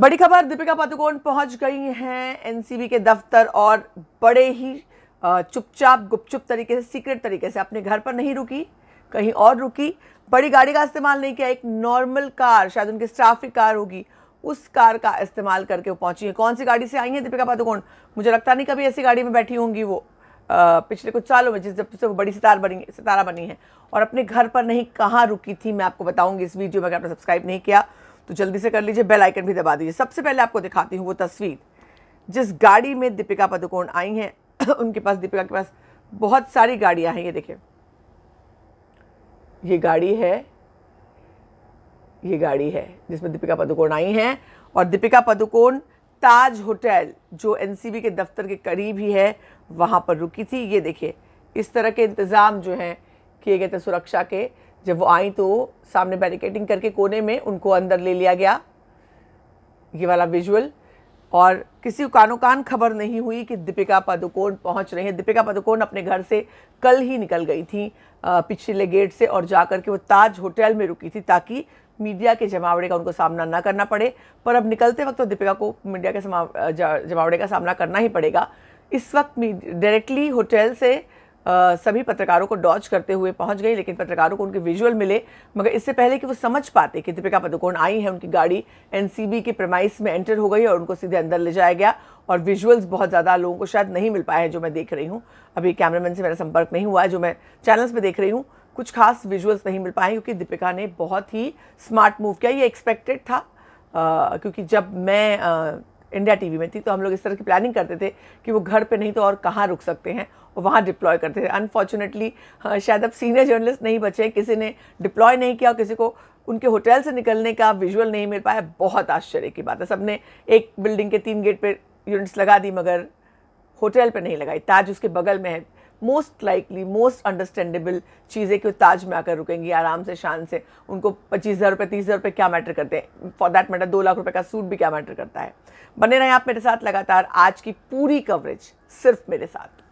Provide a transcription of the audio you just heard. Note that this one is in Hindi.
बड़ी खबर दीपिका पादुकोण पहुंच गई हैं एनसीबी के दफ्तर और बड़े ही चुपचाप गुपचुप तरीके से सीक्रेट तरीके से अपने घर पर नहीं रुकी कहीं और रुकी बड़ी गाड़ी का इस्तेमाल नहीं किया एक नॉर्मल कार शायद उनकी स्टाफ की कार होगी उस कार का इस्तेमाल करके वो पहुंची है कौन सी गाड़ी से आई है दीपिका पादुकोण मुझे लगता नहीं कभी ऐसी गाड़ी में बैठी होंगी वो आ, पिछले कुछ सालों में जिस जब से वो बड़ी सितार बनी सितारा बनी है और अपने घर पर नहीं कहाँ रुकी थी मैं आपको बताऊंगी इस वीडियो में अगर आपने सब्सक्राइब नहीं किया तो जल्दी से कर लीजिए बेल आइकन भी दबा दीजिए सबसे पहले आपको दिखाती हूँ वो तस्वीर जिस गाड़ी में दीपिका पदुकोण आई हैं उनके पास दीपिका के पास बहुत सारी गाड़ियाँ हैं ये देखिए ये गाड़ी है ये गाड़ी है जिसमें दीपिका पदुकोण आई हैं और दीपिका पदुकोण ताज होटल जो एन के दफ्तर के करीब ही है वहाँ पर रुकी थी ये देखिए इस तरह के इंतज़ाम जो हैं किए गए थे सुरक्षा के जब वो आई तो सामने बैरिकेडिंग करके कोने में उनको अंदर ले लिया गया ये वाला विजुअल और किसी कानो कान खबर नहीं हुई कि दीपिका पादुकोण पहुंच रहे हैं दीपिका पादुकोण अपने घर से कल ही निकल गई थी पिछले गेट से और जा कर के वो ताज होटल में रुकी थी ताकि मीडिया के जमावड़े का उनको सामना ना करना पड़े पर अब निकलते वक्त तो दीपिका को मीडिया के जमावड़े का सामना करना ही पड़ेगा इस वक्त डायरेक्टली होटल से सभी पत्रकारों को डॉच करते हुए पहुंच गई लेकिन पत्रकारों को उनके विजुअल मिले मगर इससे पहले कि वो समझ पाते कि दीपिका पदुकोण आई है उनकी गाड़ी एनसीबी के प्रमाइस में एंटर हो गई और उनको सीधे अंदर ले जाया गया और विजुअल्स बहुत ज़्यादा लोगों को शायद नहीं मिल पाए हैं जो मैं देख रही हूँ अभी कैमरामैन से मेरा संपर्क नहीं हुआ है जो मैं चैनल्स पर देख रही हूँ कुछ खास विजुअल्स नहीं मिल पाए क्योंकि दीपिका ने बहुत ही स्मार्ट मूव किया ये एक्सपेक्टेड था आ, क्योंकि जब मैं आ, इंडिया टीवी में थी तो हम लोग इस तरह की प्लानिंग करते थे कि वो घर पे नहीं तो और कहाँ रुक सकते हैं और वहाँ डिप्लॉय करते थे अनफॉर्चुनेटली हाँ, शायद अब सीनियर जर्नलिस्ट नहीं बचे किसी ने डिप्लॉय नहीं किया किसी को उनके होटल से निकलने का विजुअल नहीं मिल पाया बहुत आश्चर्य की बात है सबने एक बिल्डिंग के तीन गेट पर यूनिट्स लगा दी मगर होटल पर नहीं लगाई ताज उसके बगल में है मोस्ट लाइकली मोस्ट अंडरस्टैंडेबल चीज़ें कि ताज में आकर रुकेंगी आराम से शान से उनको पच्चीस हज़ार रुपये तीस हज़ार रुपये क्या मैटर करते हैं फॉर दैट मैटर दो लाख रुपये का सूट भी क्या मैटर करता है बने रहें आप मेरे साथ लगातार आज की पूरी कवरेज सिर्फ मेरे साथ